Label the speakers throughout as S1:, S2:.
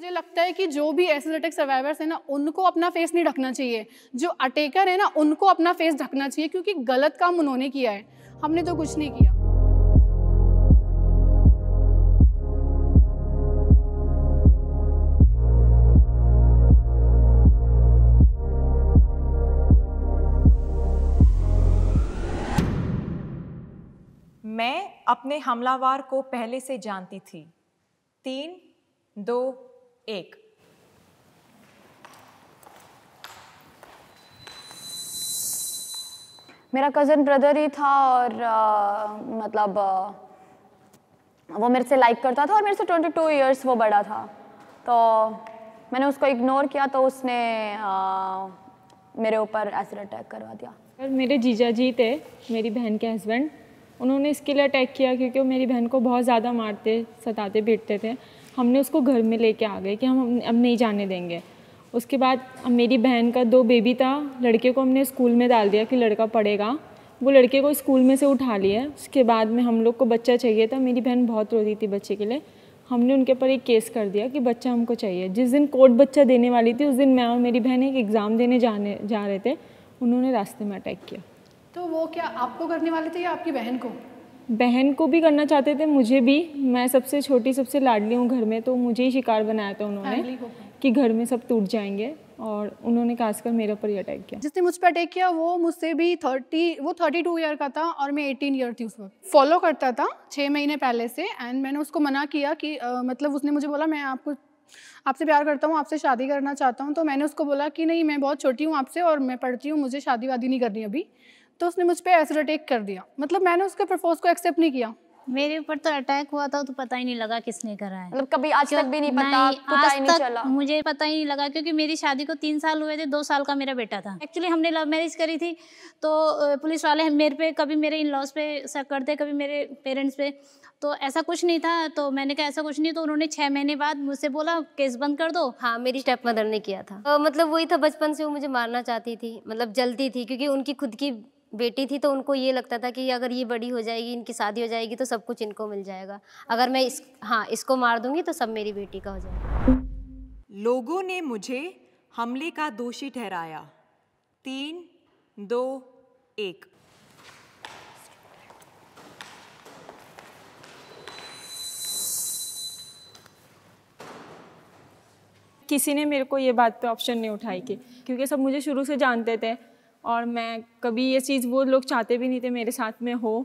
S1: मुझे लगता है कि जो भी एसिडेटिक सर्वाइवर्स है ना उनको अपना फेस नहीं ढकना चाहिए जो अटेकर है ना उनको अपना फेस ढकना चाहिए क्योंकि गलत काम उन्होंने किया है हमने तो कुछ नहीं किया
S2: मैं अपने हमलावार को पहले से जानती थी तीन दो एक
S3: मेरा कज़न ब्रदर ही था और आ, मतलब आ, वो मेरे से लाइक करता था और मेरे से ट्वेंटी
S2: टू ईयर्स वो बड़ा था
S3: तो मैंने उसको इग्नोर किया तो उसने आ, मेरे ऊपर एसिड अटैक करवा दिया
S2: मेरे जीजा जी थे मेरी बहन के हस्बैंड उन्होंने इसके लिए अटैक किया क्योंकि वो मेरी बहन को बहुत ज़्यादा मारते सताते पीटते थे हमने उसको घर में लेके आ गए कि हम अब नहीं जाने देंगे उसके बाद मेरी बहन का दो बेबी था लड़के को हमने स्कूल में डाल दिया कि लड़का पढ़ेगा वो लड़के को स्कूल में से उठा लिया उसके बाद में हम लोग को बच्चा चाहिए था मेरी बहन बहुत रो रही थी बच्चे के लिए हमने उनके ऊपर एक केस कर दिया कि बच्चा हमको चाहिए जिस दिन कोर्ट बच्चा देने वाली थी उस दिन मैं और मेरी बहन एक एग्ज़ाम देने जाने जा रहे थे उन्होंने रास्ते में अटैक किया
S1: तो वो क्या आपको करने वाले थे या आपकी बहन को
S2: बहन को भी करना चाहते थे मुझे भी मैं सबसे छोटी सबसे लाडली हूँ घर में तो मुझे ही शिकार बनाया था उन्होंने कि घर में सब टूट जाएंगे और उन्होंने खासकर मेरे ऊपर ही अटैक किया जिसने
S1: मुझ पर अटैक किया वो मुझसे भी थर्टी वो थर्टी टू ईयर का था और मैं एटीन ईयर थी उस वक्त फॉलो करता था छः महीने पहले से एंड मैंने उसको मना किया कि आ, मतलब उसने मुझे बोला मैं आपको आपसे प्यार करता हूँ आपसे शादी करना चाहता हूँ तो मैंने उसको बोला कि नहीं मैं बहुत छोटी हूँ आपसे और मैं पढ़ती हूँ मुझे शादी वादी नहीं करनी अभी तो उसने मुझ पर एसिड अटैक कर दिया
S4: मतलब मैंने उसके प्रपोज को एक्सेप्ट नहीं किया मेरे ऊपर तो अटैक हुआ था तो पता ही नहीं लगा किसने करा है मतलब कभी आज तक भी नहीं पता नहीं, पता आज ही नहीं चला मुझे पता ही नहीं लगा क्योंकि मेरी शादी को तीन साल हुए थे दो साल का मेरा बेटा था एक्चुअली हमने लव मैरिज करी थी तो पुलिस वाले मेरे पे कभी मेरे इन लॉज पे शक करते कभी मेरे पेरेंट्स पे तो ऐसा कुछ नहीं था तो मैंने कहा ऐसा कुछ नहीं तो
S5: उन्होंने छह महीने बाद मुझसे बोला केस बंद कर दो हाँ मेरी स्टेप मदर ने किया था मतलब वही था बचपन से वो मुझे मारना चाहती थी मतलब जलती थी क्योंकि उनकी खुद की बेटी थी तो उनको ये लगता था कि अगर ये बड़ी हो जाएगी इनकी शादी हो जाएगी तो सब कुछ इनको मिल जाएगा अगर मैं इस हाँ इसको मार दूंगी तो सब मेरी बेटी का हो जाएगा लोगों ने मुझे हमले का दोषी ठहराया तीन दो एक
S2: किसी ने मेरे को ये बात पे ऑप्शन नहीं उठाई कि क्योंकि सब मुझे शुरू से जानते थे और मैं कभी ये चीज़ वो लोग चाहते भी नहीं थे मेरे साथ में हो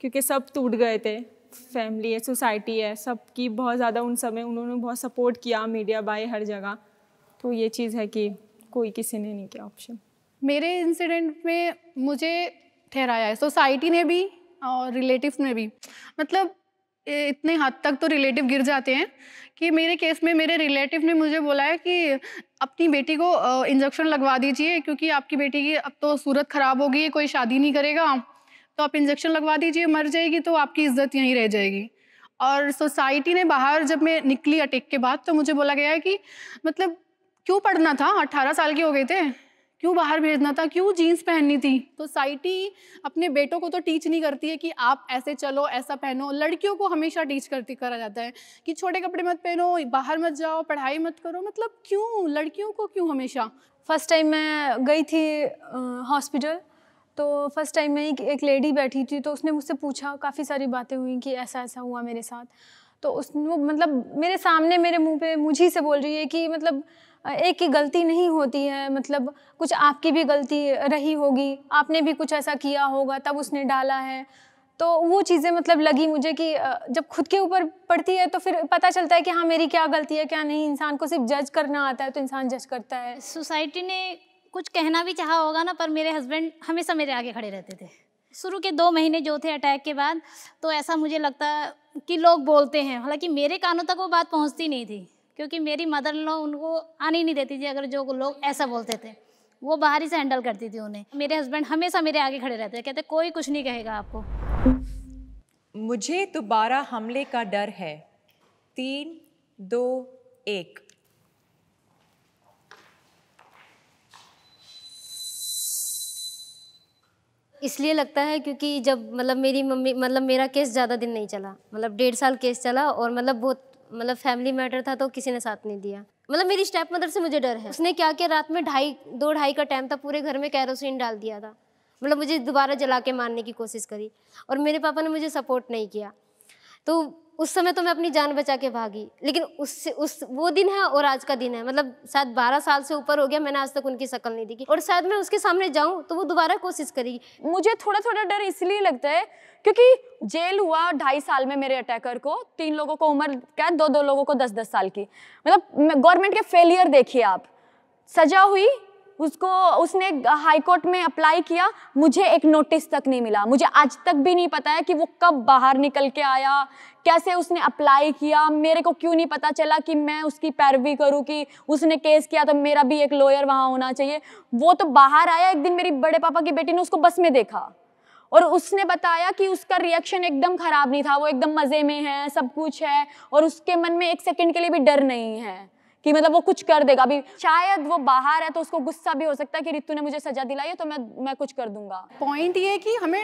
S2: क्योंकि सब टूट गए थे फैमिली है सोसाइटी है सब की बहुत ज़्यादा उन समय उन्होंने बहुत सपोर्ट किया मीडिया बाय हर जगह तो ये चीज़ है कि कोई किसी ने नहीं किया ऑप्शन
S1: मेरे इंसिडेंट में मुझे ठहराया है सोसाइटी ने भी और रिलेटिव ने भी मतलब इतने हद हाँ तक तो रिलेटिव गिर जाते हैं कि मेरे केस में मेरे रिलेटिव ने मुझे बोला है कि अपनी बेटी को इंजेक्शन लगवा दीजिए क्योंकि आपकी बेटी की अब तो सूरत ख़राब होगी कोई शादी नहीं करेगा तो आप इंजेक्शन लगवा दीजिए मर जाएगी तो आपकी इज्जत यहीं रह जाएगी और सोसाइटी ने बाहर जब मैं निकली अटैक के बाद तो मुझे बोला गया है कि मतलब क्यों पढ़ना था अट्ठारह साल के हो गए थे क्यों बाहर भेजना था क्यों जीन्स पहननी थी तो सोसाइटी अपने बेटों को तो टीच नहीं करती है कि आप ऐसे चलो ऐसा पहनो लड़कियों को हमेशा टीच करती करा जाता है कि छोटे कपड़े मत पहनो बाहर मत जाओ पढ़ाई मत करो मतलब क्यों लड़कियों को क्यों हमेशा फर्स्ट
S2: टाइम मैं गई थी हॉस्पिटल तो फर्स्ट टाइम मैं एक, एक लेडी बैठी थी तो उसने मुझसे पूछा काफ़ी सारी बातें हुई कि ऐसा ऐसा हुआ मेरे साथ तो उस वो मतलब मेरे सामने मेरे मुंह पे मुझे से बोल रही है कि मतलब एक की गलती नहीं होती है मतलब कुछ आपकी भी गलती रही होगी आपने भी कुछ ऐसा किया होगा तब उसने डाला है तो वो चीज़ें मतलब लगी मुझे कि जब खुद के ऊपर पड़ती है तो फिर पता चलता
S4: है कि हाँ मेरी क्या गलती है क्या नहीं इंसान को सिर्फ जज करना आता है तो इंसान जज करता है सोसाइटी ने कुछ कहना भी चाहा होगा ना पर मेरे हस्बैंड हमेशा मेरे आगे खड़े रहते थे शुरू के दो महीने जो थे अटैक के बाद तो ऐसा मुझे लगता कि लोग बोलते हैं हालांकि मेरे कानों तक वो बात पहुंचती नहीं थी क्योंकि मेरी मदर लॉ उनको आने नहीं देती थी अगर जो लोग ऐसा बोलते थे वो बाहर ही से हैंडल करती थी उन्हें मेरे हस्बैंड हमेशा मेरे आगे खड़े रहते कहते कोई कुछ नहीं कहेगा आपको मुझे दोबारा हमले का डर है तीन
S5: दो एक इसलिए लगता है क्योंकि जब मतलब मेरी मम्मी मतलब मेरा केस ज़्यादा दिन नहीं चला मतलब डेढ़ साल केस चला और मतलब बहुत मतलब फैमिली मैटर था तो किसी ने साथ नहीं दिया मतलब मेरी स्टेप मदर से मुझे डर है उसने क्या किया रात में ढाई दो ढाई का टाइम था पूरे घर में कैरोसिन डाल दिया था मतलब मुझे दोबारा जला के मारने की कोशिश करी और मेरे पापा ने मुझे सपोर्ट नहीं किया तो उस समय तो मैं अपनी जान बचा के भागी लेकिन उससे उस वो दिन है और आज का दिन है मतलब शायद बारह साल से ऊपर हो गया मैंने आज तक उनकी शक्ल नहीं देखी और शायद मैं उसके सामने जाऊं तो वो दोबारा कोशिश करेगी मुझे थोड़ा थोड़ा डर इसलिए लगता
S3: है क्योंकि जेल हुआ ढाई साल में मेरे अटैकर को तीन लोगों को उम्र क्या दो दो लोगों को दस दस साल की मतलब गवर्नमेंट के फेलियर देखिए आप सजा हुई उसको उसने हाई कोर्ट में अप्लाई किया मुझे एक नोटिस तक नहीं मिला मुझे आज तक भी नहीं पता है कि वो कब बाहर निकल के आया कैसे उसने अप्लाई किया मेरे को क्यों नहीं पता चला कि मैं उसकी पैरवी करूं कि उसने केस किया तो मेरा भी एक लॉयर वहाँ होना चाहिए वो तो बाहर आया एक दिन मेरी बड़े पापा की बेटी ने उसको बस में देखा और उसने बताया कि उसका रिएक्शन एकदम ख़राब नहीं था वो एकदम मज़े में है सब कुछ है और उसके मन में एक सेकंड के लिए भी डर नहीं है कि मतलब वो कुछ कर देगा अभी शायद वो बाहर है तो उसको गुस्सा
S1: भी हो सकता है कि रितु ने मुझे सजा दिलाई है तो मैं मैं कुछ कर दूंगा पॉइंट ये कि हमें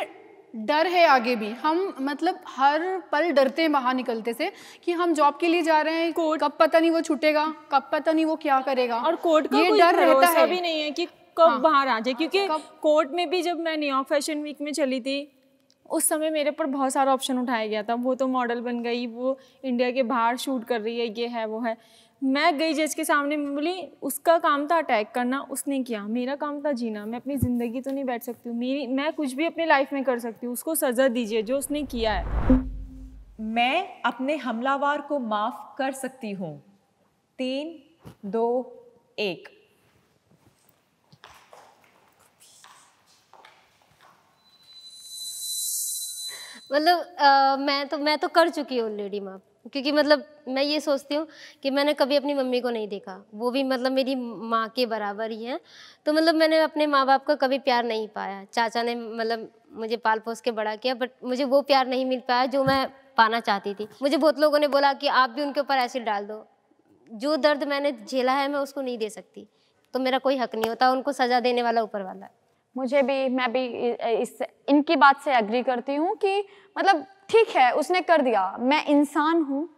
S1: डर है आगे भी हम मतलब हर पल डरते हैं बाहर निकलते से कि हम जॉब के लिए जा रहे
S2: हैं कोर्ट कब पता नहीं वो छूटेगा कब पता नहीं वो क्या करेगा और कोर्ट का ये डर रहता है भी नहीं है कि कब हाँ, बाहर आ जाए क्योंकि कोर्ट में भी जब मैं न्यू फैशन वीक में चली थी उस समय मेरे पर बहुत सारा ऑप्शन उठाया गया था वो तो मॉडल बन गई वो इंडिया के बाहर शूट कर रही है ये है वो है मैं गई जज के सामने बोली उसका काम था अटैक करना उसने किया मेरा काम था जीना मैं अपनी ज़िंदगी तो नहीं बैठ सकती हूँ मेरी मैं कुछ भी अपनी लाइफ में कर सकती हूँ उसको सज़ा दीजिए जो उसने किया है मैं अपने हमलावर को माफ़ कर सकती हूँ तीन दो एक
S5: मतलब मैं तो मैं तो कर चुकी हूँ ऑलरेडी माफ़ क्योंकि मतलब मैं ये सोचती हूँ कि मैंने कभी अपनी मम्मी को नहीं देखा वो भी मतलब मेरी माँ के बराबर ही हैं तो मतलब मैंने अपने माँ बाप का कभी प्यार नहीं पाया चाचा ने मतलब मुझे पाल पोस के बड़ा किया बट मुझे वो प्यार नहीं मिल पाया जो मैं पाना चाहती थी मुझे बहुत लोगों ने बोला कि आप भी उनके ऊपर एसिड डाल दो जो दर्द मैंने झेला है मैं उसको नहीं दे सकती तो मेरा कोई हक नहीं होता उनको सज़ा देने वाला ऊपर वाला मुझे भी मैं भी इस इनकी बात से एग्री करती
S3: हूँ कि मतलब ठीक है उसने कर दिया मैं इंसान हूँ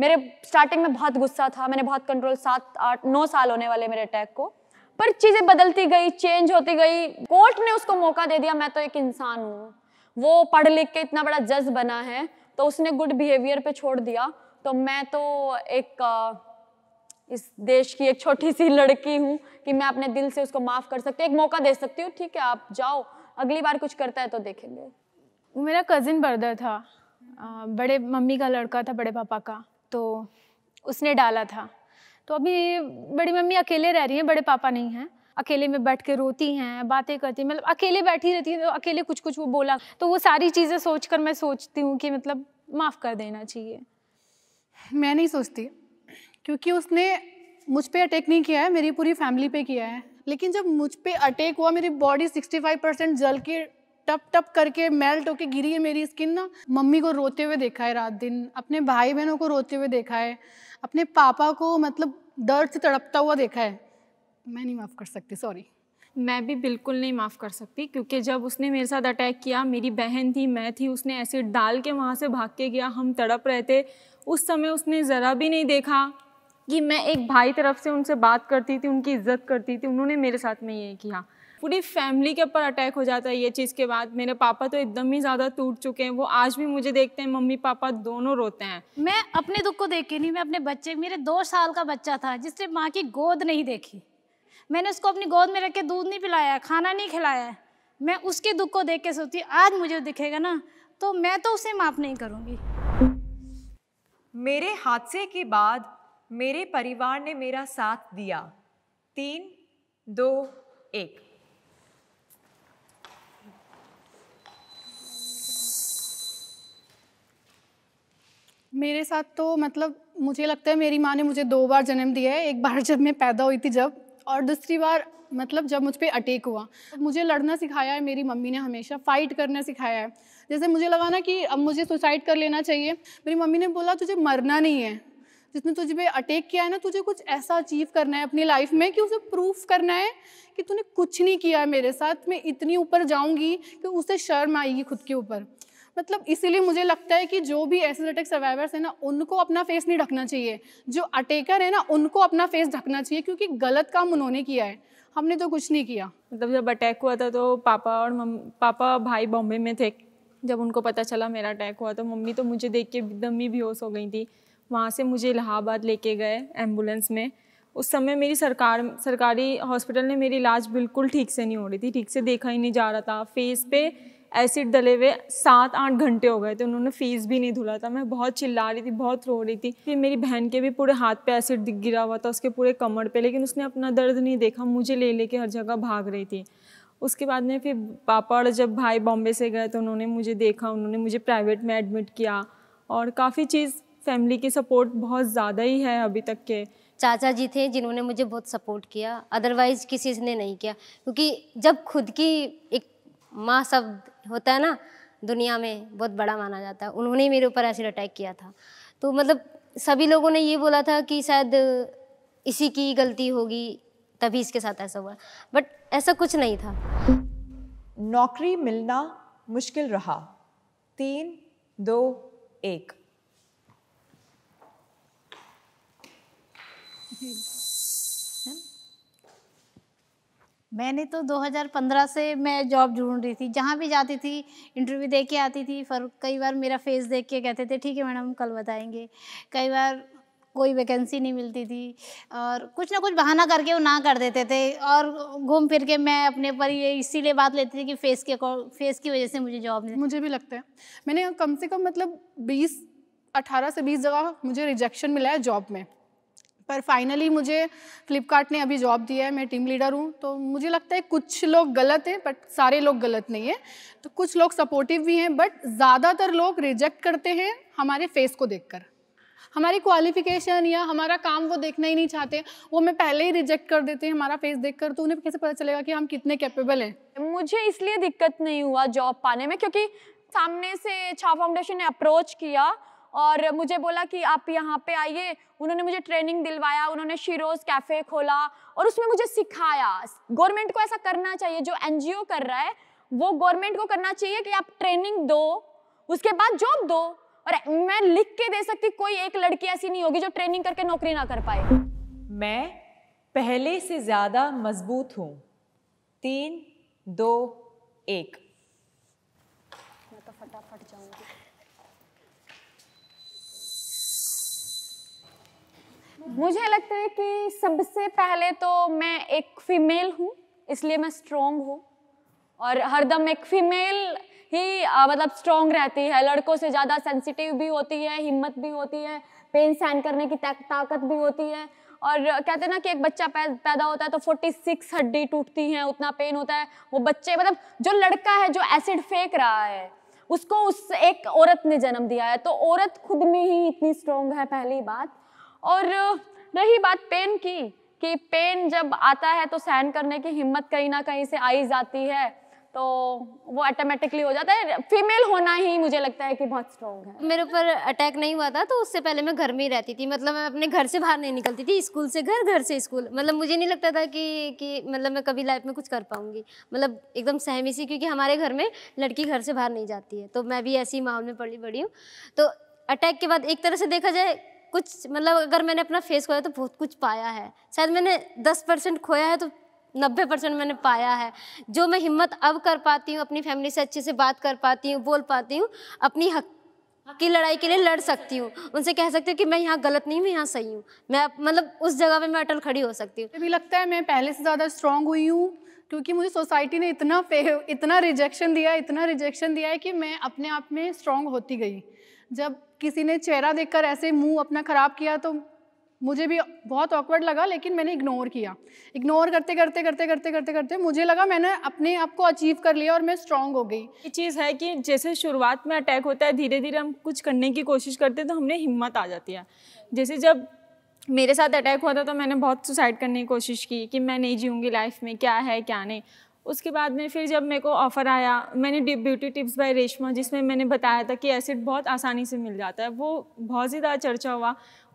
S3: मेरे स्टार्टिंग में बहुत गुस्सा था मैंने बहुत कंट्रोल सात आठ नौ साल होने वाले मेरे अटैक को पर चीज़ें बदलती गई चेंज होती गई कोर्ट ने उसको मौका दे दिया मैं तो एक इंसान हूँ वो पढ़ लिख के इतना बड़ा जज बना है तो उसने गुड बिहेवियर पे छोड़ दिया तो मैं तो एक इस देश की एक छोटी सी लड़की हूँ कि मैं अपने दिल से उसको माफ़ कर सकती हूँ एक मौका दे सकती हूँ ठीक है आप जाओ अगली बार कुछ करता है तो देखेंगे
S2: मेरा कज़िन बर्दर था बड़े मम्मी का लड़का था बड़े पापा का तो उसने डाला था तो अभी बड़ी मम्मी अकेले रह रही हैं बड़े पापा नहीं हैं अकेले में बैठ के रोती हैं बातें करती हैं मतलब अकेले बैठी रहती हैं तो अकेले कुछ कुछ वो बोला तो वो सारी चीज़ें सोच कर मैं सोचती हूँ कि मतलब माफ़ कर देना चाहिए मैं नहीं सोचती
S1: क्योंकि उसने मुझ पर अटैक नहीं किया है मेरी पूरी फैमिली पे किया है लेकिन जब मुझ पर अटैक हुआ मेरी बॉडी फाइव परसेंट जल के टप टप करके मेल्ट होके गिरी है मेरी स्किन ना मम्मी को रोते हुए देखा है रात दिन अपने भाई बहनों को रोते हुए देखा है अपने पापा को मतलब दर्द से तड़पता हुआ देखा है मैं नहीं माफ़ कर सकती सॉरी
S2: मैं भी बिल्कुल नहीं माफ़ कर सकती क्योंकि जब उसने मेरे साथ अटैक किया मेरी बहन थी मैं थी उसने एसिड डाल के वहाँ से भाग के गया हम तड़प रहे थे उस समय उसने ज़रा भी नहीं देखा कि मैं एक भाई तरफ से उनसे बात करती थी उनकी इज्जत करती थी उन्होंने मेरे साथ में ये किया पूरी फैमिली के ऊपर अटैक हो जाता है ये चीज़ के बाद मेरे पापा तो एकदम ही ज़्यादा
S4: टूट चुके हैं वो आज भी मुझे देखते हैं मम्मी पापा दोनों रोते हैं मैं अपने दुख को देख के नहीं मैं अपने बच्चे मेरे दो साल का बच्चा था जिसने माँ की गोद नहीं देखी मैंने उसको अपनी गोद में रख के दूध नहीं पिलाया खाना नहीं खिलाया मैं उसके दुख को देख के सोचती आज मुझे दिखेगा ना तो मैं तो उसे माफ नहीं करूँगी मेरे हादसे के
S2: बाद मेरे परिवार ने मेरा साथ दिया तीन दो एक
S1: मेरे साथ तो मतलब मुझे लगता है मेरी माँ ने मुझे दो बार जन्म दिया है एक बार जब मैं पैदा हुई थी जब और दूसरी बार मतलब जब मुझ पर अटैक हुआ मुझे लड़ना सिखाया है मेरी मम्मी ने हमेशा फ़ाइट करना सिखाया है जैसे मुझे लगा ना कि अब मुझे सुसाइड कर लेना चाहिए मेरी मम्मी ने बोला तुझे मरना नहीं है जिसने तुझे पे अटैक किया है ना तुझे कुछ ऐसा अचीव करना है अपनी लाइफ में कि उसे प्रूफ करना है कि तूने कुछ नहीं किया है मेरे साथ मैं इतनी ऊपर जाऊंगी कि उसे शर्म आएगी खुद के ऊपर मतलब इसीलिए मुझे लगता है कि जो भी एसिड अटैक सर्वाइवर्स है ना उनको अपना फेस नहीं ढकना चाहिए जो अटैकर है ना उनको अपना फेस ढकना चाहिए क्योंकि गलत काम उन्होंने किया है हमने तो कुछ
S2: नहीं किया मतलब जब अटैक हुआ था तो पापा और मम पापा भाई बॉम्बे में थे जब उनको पता चला मेरा अटैक हुआ तो मम्मी तो मुझे देख के एकदम ही बेहोश हो गई थी वहाँ से मुझे इलाहाबाद लेके गए एम्बुलेंस में उस समय मेरी सरकार सरकारी हॉस्पिटल ने मेरी इलाज बिल्कुल ठीक से नहीं हो रही थी ठीक से देखा ही नहीं जा रहा था फेस पे एसिड डले हुए सात आठ घंटे हो गए थे उन्होंने फेस भी नहीं धुला था मैं बहुत चिल्ला रही थी बहुत रो रही थी फिर मेरी बहन के भी पूरे हाथ पे एसिड गिरा हुआ था उसके पूरे कमर पे लेकिन उसने अपना दर्द नहीं देखा मुझे ले लेके हर जगह भाग रही थी उसके बाद में फिर पापा और जब भाई बॉम्बे से गए तो उन्होंने मुझे देखा उन्होंने मुझे प्राइवेट में एडमिट किया और काफ़ी चीज़ फैमिली की सपोर्ट बहुत ज़्यादा
S5: ही है अभी तक के चाचा जी थे जिन्होंने मुझे बहुत सपोर्ट किया अदरवाइज़ किसी ने नहीं किया क्योंकि जब खुद की एक माँ शब्द होता है ना दुनिया में बहुत बड़ा माना जाता है उन्होंने मेरे ऊपर एसिड अटैक किया था तो मतलब सभी लोगों ने ये बोला था कि शायद इसी की गलती होगी तभी इसके साथ ऐसा हुआ बट ऐसा कुछ नहीं था नौकरी मिलना मुश्किल रहा
S2: तीन दो एक
S4: मैंने तो 2015 से मैं जॉब ढूंढ रही थी जहाँ भी जाती थी इंटरव्यू दे के आती थी फिर कई बार मेरा फेस देख के कहते थे ठीक है मैडम कल बताएंगे कई बार कोई वैकेंसी नहीं मिलती थी और कुछ ना कुछ बहाना करके वो ना कर देते थे और घूम फिर के मैं अपने पर ये इसीलिए बात लेती थी कि फेस के फेस की वजह से मुझे जॉब नहीं मुझे भी लगता
S1: है मैंने कम से कम मतलब बीस अठारह से बीस जगह मुझे रिजेक्शन मिला है जॉब में पर फाइनली मुझे फ्लिपकार्ट ने अभी जॉब दिया है मैं टीम लीडर हूँ तो मुझे लगता है कुछ लोग गलत हैं बट सारे लोग गलत नहीं हैं तो कुछ लोग सपोर्टिव भी हैं बट ज़्यादातर लोग रिजेक्ट करते हैं हमारे फेस को कर हमारी क्वालिफिकेशन या हमारा काम वो देखना ही नहीं चाहते वो मैं पहले ही रिजेक्ट कर देते हैं हमारा फेस देखकर तो उन्हें कैसे पता चलेगा कि हम कितने कैपेबल हैं मुझे इसलिए दिक्कत नहीं हुआ जॉब पाने में क्योंकि सामने
S3: से छा फाउंडेशन ने अप्रोच किया और मुझे बोला कि आप यहाँ पे आइए उन्होंने मुझे ट्रेनिंग दिलवाया उन्होंने शिरोज कैफ़े खोला और उसमें मुझे सिखाया गवर्नमेंट को ऐसा करना चाहिए जो एन कर रहा है वो गवर्नमेंट को करना चाहिए कि आप ट्रेनिंग दो उसके बाद जॉब दो और मैं लिख के दे सकती कोई एक लड़की ऐसी नहीं होगी जो ट्रेनिंग करके नौकरी ना कर पाए मैं पहले से ज़्यादा मजबूत हूँ
S2: तीन दो एक
S3: मैं तो फटाफट जाऊंगी मुझे लगता है कि सबसे पहले तो मैं एक फीमेल हूँ इसलिए मैं स्ट्रोंग हूँ और हरदम एक फीमेल ही आ, मतलब स्ट्रॉन्ग रहती है लड़कों से ज़्यादा सेंसिटिव भी होती है हिम्मत भी होती है पेन सहन करने की ताकत भी होती है और कहते हैं ना कि एक बच्चा पैदा होता है तो 46 हड्डी टूटती हैं उतना पेन होता है वो बच्चे मतलब जो लड़का है जो एसिड फेंक रहा है उसको उस एक औरत ने जन्म दिया है तो औरत खुद में ही इतनी स्ट्रोंग है पहली बात और रही बात पेन की कि पेन जब आता है तो सहन करने की हिम्मत कहीं ना कहीं से आई जाती है तो वो ऑटोमेटिकली हो जाता है फीमेल होना
S5: ही मुझे लगता है कि बहुत स्ट्रॉन्ग है मेरे ऊपर अटैक नहीं हुआ था तो उससे पहले मैं घर में ही रहती थी मतलब मैं अपने घर से बाहर नहीं निकलती थी स्कूल से घर घर से स्कूल मतलब मुझे नहीं लगता था कि कि मतलब मैं कभी लाइफ में कुछ कर पाऊंगी मतलब एकदम सहमी सी क्योंकि हमारे घर में लड़की घर से बाहर नहीं जाती है तो मैं भी ऐसी माहौल में पढ़ी बड़ी हूँ तो अटैक के बाद एक तरह से देखा जाए कुछ मतलब अगर मैंने अपना फेस खोया तो बहुत कुछ पाया है शायद मैंने दस परसेंट खोया है तो नब्बे परसेंट मैंने पाया है जो मैं हिम्मत अब कर पाती हूँ अपनी फैमिली से अच्छे से बात कर पाती हूँ बोल पाती हूँ अपनी हक की लड़ाई के लिए लड़ सकती हूँ उनसे कह सकती हूँ कि मैं यहाँ गलत नहीं हूँ यहाँ सही हूँ मैं मतलब उस जगह पे मैं अटल खड़ी हो सकती हूँ मुझे लगता है मैं पहले से ज़्यादा स्ट्रांग हुई हूँ
S1: क्योंकि मुझे सोसाइटी ने इतना इतना रिजेक्शन दिया इतना रिजेक्शन दिया है कि मैं अपने आप में स्ट्रांग होती गई जब किसी ने चेहरा देखकर ऐसे मुंह अपना ख़राब किया तो मुझे भी बहुत ऑकवर्ड लगा लेकिन मैंने इग्नोर किया इग्नोर करते करते करते करते करते
S2: करते मुझे लगा मैंने अपने आप को अचीव कर लिया और मैं स्ट्रांग हो गई ये चीज़ है कि जैसे शुरुआत में अटैक होता है धीरे धीरे हम कुछ करने की कोशिश करते हैं तो हमने हिम्मत आ जाती है जैसे जब मेरे साथ अटैक हुआ था तो मैंने बहुत सुसाइड करने की कोशिश की कि मैं नहीं जीऊँगी लाइफ में क्या है क्या नहीं उसके बाद में फिर जब मेरे को ऑफ़र आया मैंने ब्यूटी टिप्स बाय रेशमा जिसमें मैंने बताया था कि एसिड बहुत आसानी से मिल जाता है वो बहुत ही ज़्यादा चर्चा हुआ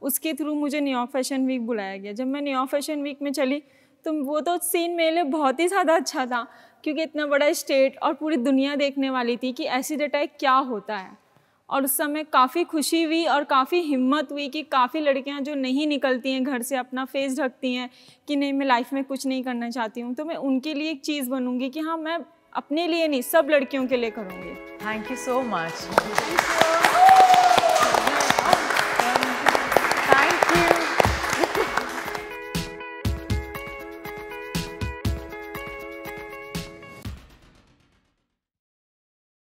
S2: उसके थ्रू मुझे न्यू फैशन वीक बुलाया गया जब मैं न्यू फैशन वीक में चली तो वो तो सीन मेरे लिए बहुत ही ज़्यादा अच्छा था क्योंकि इतना बड़ा स्टेट और पूरी दुनिया देखने वाली थी कि एसिड अटैक क्या होता है और उस समय काफ़ी खुशी हुई और काफ़ी हिम्मत हुई कि काफ़ी लड़कियां जो नहीं निकलती हैं घर से अपना फेस ढकती हैं कि नहीं मैं लाइफ में कुछ नहीं करना चाहती हूँ तो मैं उनके लिए एक चीज़ बनूंगी कि हाँ मैं अपने लिए नहीं सब लड़कियों के लिए करूँगी थैंक यू सो मच